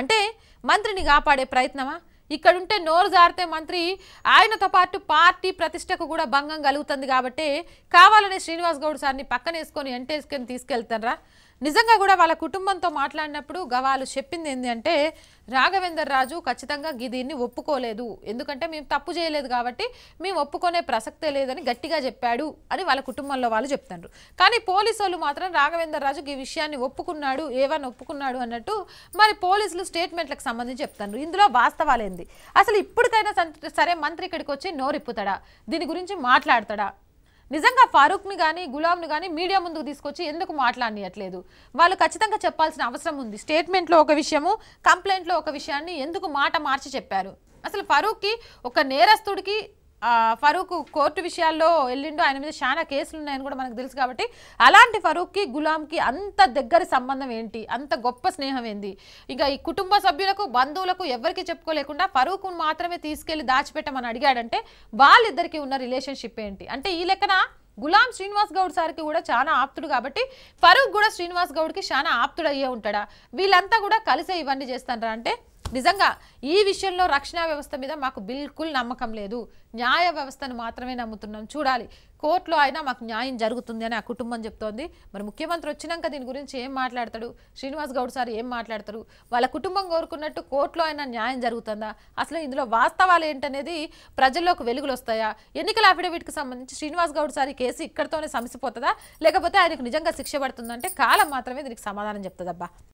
అంటే మంత్రిని కాపాడే ప్రయత్నమా ఇక్కడుంటే నోరు జారితే మంత్రి ఆయనతో పాటు పార్టీ ప్రతిష్టకు కూడా భంగం కలుగుతుంది కాబట్టి కావాలనే శ్రీనివాస్ గౌడ్ సార్ని పక్కనేసుకొని ఎంటేసుకొని తీసుకెళ్తారా నిజంగా కూడా వాళ్ళ కుటుంబంతో మాట్లాడినప్పుడు గవాలు చెప్పింది ఏంటి అంటే రాఘవేందర్ రాజు ఖచ్చితంగా దీన్ని ఒప్పుకోలేదు ఎందుకంటే మేము తప్పు చేయలేదు కాబట్టి మేము ఒప్పుకునే ప్రసక్తే లేదని గట్టిగా చెప్పాడు అని వాళ్ళ కుటుంబంలో వాళ్ళు చెప్తారు కానీ పోలీసు వాళ్ళు మాత్రం రాఘవేందర్ రాజు ఈ విషయాన్ని ఒప్పుకున్నాడు ఏవని ఒప్పుకున్నాడు అన్నట్టు మరి పోలీసులు స్టేట్మెంట్లకు సంబంధించి చెప్తారు ఇందులో వాస్తవాలేంది అసలు ఇప్పటికైనా సరే మంత్రి ఇక్కడికి వచ్చి నోరిప్పుతాడా దీని గురించి మాట్లాడతాడా నిజంగా ఫారూక్ని కానీ గులాంని కానీ మీడియా ముందుకు తీసుకొచ్చి ఎందుకు మాట్లాడియట్లేదు వాళ్ళు ఖచ్చితంగా చెప్పాల్సిన అవసరం ఉంది స్టేట్మెంట్లో ఒక విషయము కంప్లైంట్లో ఒక విషయాన్ని ఎందుకు మాట మార్చి చెప్పారు అసలు ఫారూక్కి ఒక నేరస్తుడికి ఫరూక్ కోర్టు విషయాల్లో వెళ్ళిండో ఆయన మీద చాలా కేసులు ఉన్నాయని కూడా మనకు తెలుసు కాబట్టి అలాంటి ఫరూక్కి గులాంకి అంత దగ్గర సంబంధం ఏంటి అంత గొప్ప స్నేహం ఏంది ఇంకా ఈ కుటుంబ సభ్యులకు బంధువులకు ఎవరికి చెప్పుకోలేకుండా ఫరూక్ మాత్రమే తీసుకెళ్లి దాచిపెట్టమని అడిగాడంటే వాళ్ళిద్దరికీ ఉన్న రిలేషన్షిప్ ఏంటి అంటే ఈ లెక్కన గులాం శ్రీనివాస్ గౌడ్ సార్కి కూడా చాలా ఆప్తుడు కాబట్టి ఫరూక్ కూడా శ్రీనివాస్ గౌడ్కి చాలా ఆప్తుడు అయ్యే ఉంటాడా వీళ్ళంతా కూడా కలిసే ఇవన్నీ చేస్తారా అంటే నిజంగా ఈ విషయంలో రక్షణ వ్యవస్థ మీద మాకు బిల్కుల్ నమ్మకం లేదు న్యాయ వ్యవస్థను మాత్రమే నమ్ముతున్నాం చూడాలి కోర్టులో అయినా మాకు న్యాయం జరుగుతుంది అని ఆ కుటుంబం చెప్తోంది మరి ముఖ్యమంత్రి వచ్చినాక దీని గురించి ఏం మాట్లాడతాడు శ్రీనివాస్ గౌడ్ సార్ ఏం మాట్లాడతారు వాళ్ళ కుటుంబం కోరుకున్నట్టు కోర్టులో అయినా న్యాయం జరుగుతుందా అసలు ఇందులో వాస్తవాలు ఏంటనేది ప్రజల్లోకి వెలుగులు వస్తాయా ఎన్నికల అఫిడవిట్కి సంబంధించి శ్రీనివాస్ గౌడ్ సార్ కేసు ఇక్కడతోనే సమసిపోతుందా లేకపోతే ఆయనకు నిజంగా శిక్ష పడుతుందంటే కాలం మాత్రమే దీనికి సమాధానం చెప్తుందబ్బా